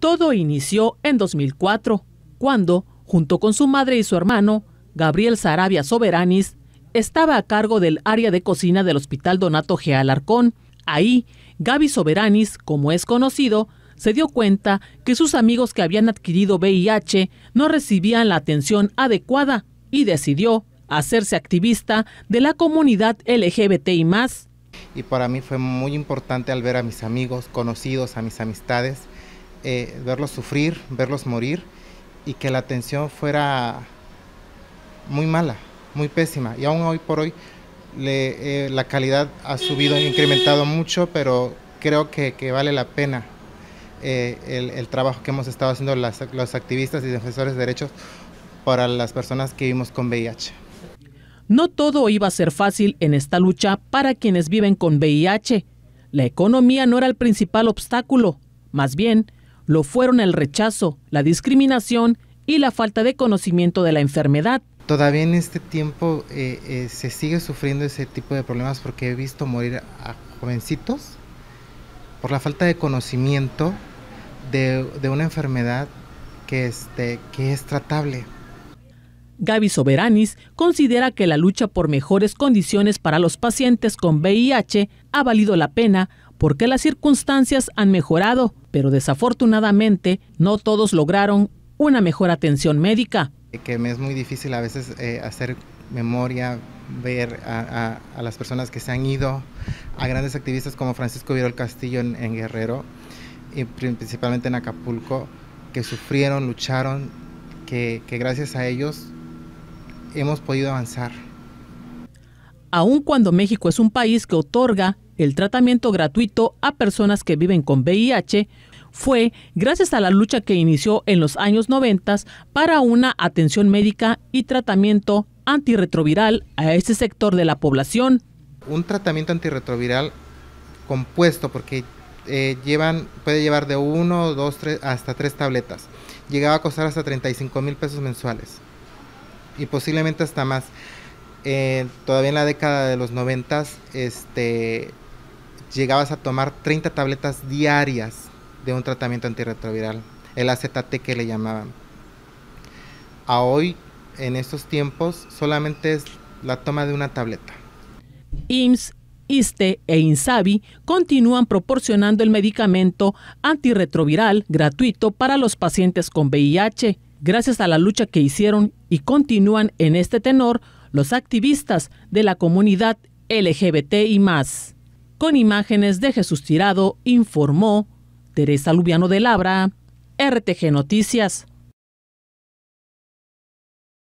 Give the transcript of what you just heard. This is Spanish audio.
Todo inició en 2004, cuando, junto con su madre y su hermano, Gabriel Sarabia Soberanis, estaba a cargo del área de cocina del Hospital Donato G. Alarcón. Ahí, Gaby Soberanis, como es conocido, se dio cuenta que sus amigos que habían adquirido VIH no recibían la atención adecuada y decidió hacerse activista de la comunidad LGBT y más. Y para mí fue muy importante al ver a mis amigos, conocidos, a mis amistades eh, verlos sufrir, verlos morir y que la atención fuera muy mala, muy pésima. Y aún hoy por hoy eh, la calidad ha subido, incrementado mucho, pero creo que, vale la pena eh, el, trabajo que hemos estado haciendo los activistas y defensores de derechos para las personas que vivimos con VIH. No todo iba a ser fácil en esta lucha para quienes viven con VIH. La economía no era el principal obstáculo, más bien lo fueron el rechazo, la discriminación y la falta de conocimiento de la enfermedad. Todavía en este tiempo eh, eh, se sigue sufriendo ese tipo de problemas porque he visto morir a jovencitos por la falta de conocimiento de, una enfermedad que este, es tratable. Gaby Soberanis considera que la lucha por mejores condiciones para los pacientes con VIH ha valido la pena porque las circunstancias han mejorado, pero desafortunadamente no todos lograron una mejor atención médica. Que me es muy difícil a veces eh, hacer memoria, ver a, las personas que se han ido, a grandes activistas como Francisco Virol Castillo en, en Guerrero y principalmente en Acapulco, que sufrieron, lucharon, que gracias a ellos hemos podido avanzar. Aun cuando México es un país que otorga el tratamiento gratuito a personas que viven con VIH, fue gracias a la lucha que inició en los años 90 para una atención médica y tratamiento antirretroviral a este sector de la población. Un tratamiento antirretroviral compuesto porque eh, llevan, puede llevar de uno, dos, tres hasta tres tabletas. Llegaba a costar hasta 35 mil pesos mensuales y posiblemente hasta más. Eh, todavía en la década de los 90 este, llegabas a tomar 30 tabletas diarias de un tratamiento antirretroviral, el AZT que le llamaban. A hoy, en estos tiempos, solamente es la toma de una tableta. IMSS, ISTE e INSABI continúan proporcionando el medicamento antirretroviral gratuito para los pacientes con VIH Gracias a la lucha que hicieron y continúan en este tenor los activistas de la comunidad LGBT y más. Con imágenes de Jesús Tirado, informó Teresa Lubiano de Labra, RTG Noticias.